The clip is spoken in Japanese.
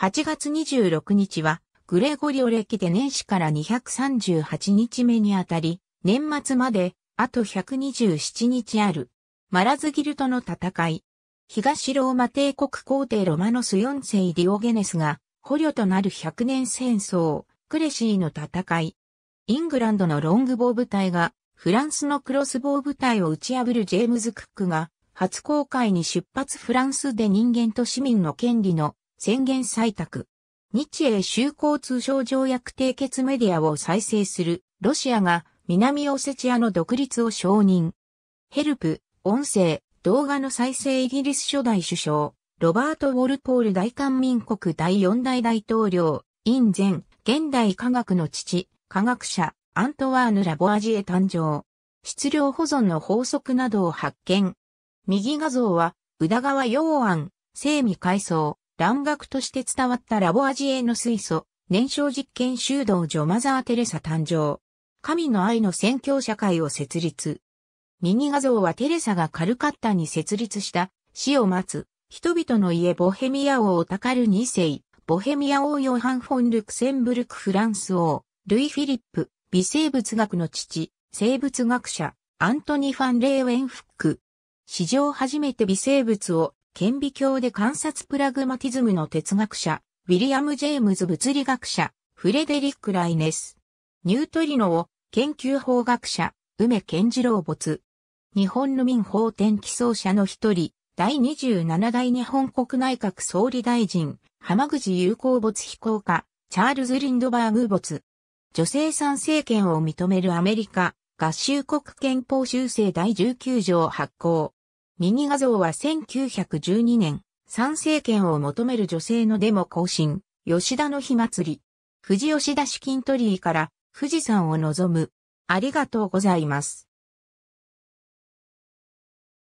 8月26日は、グレゴリオ歴で年始から238日目にあたり、年末まで、あと127日ある。マラズギルトの戦い。東ローマ帝国皇帝ロマノス4世ディオゲネスが、捕虜となる100年戦争、クレシーの戦い。イングランドのロングボウ部隊が、フランスのクロスボウ部隊を打ち破るジェームズ・クックが、初公開に出発フランスで人間と市民の権利の宣言採択。日英修好通商条約締結メディアを再生するロシアが南オセチアの独立を承認。ヘルプ、音声、動画の再生イギリス初代首相、ロバート・ウォルポール大韓民国第四代大統領、インゼン、現代科学の父、科学者、アントワーヌ・ラボアジエ誕生。質量保存の法則などを発見。右画像は、宇田川洋安、生味改装、乱学として伝わったラボアジエの水素、燃焼実験修道女マザー・テレサ誕生。神の愛の宣教社会を設立。右画像はテレサがカルカッタに設立した死を待つ人々の家ボヘミア王タカル二世、ボヘミア王ヨハン・フォン・ルクセンブルク・フランス王、ルイ・フィリップ、微生物学の父、生物学者、アントニ・ファン・レーウェンフック。史上初めて微生物を顕微鏡で観察プラグマティズムの哲学者、ウィリアム・ジェームズ物理学者、フレデリック・ライネス。ニュートリノを研究法学者、梅健次郎没。日本の民法典起草者の一人、第27代日本国内閣総理大臣、浜口友好没飛行家、チャールズ・リンドバーグ没。女性参政権を認めるアメリカ合衆国憲法修正第19条発行。右画像は1912年、参政権を求める女性のデモ行進、吉田の火祭り。富士吉田資金取りから富士山を望む。ありがとうございます。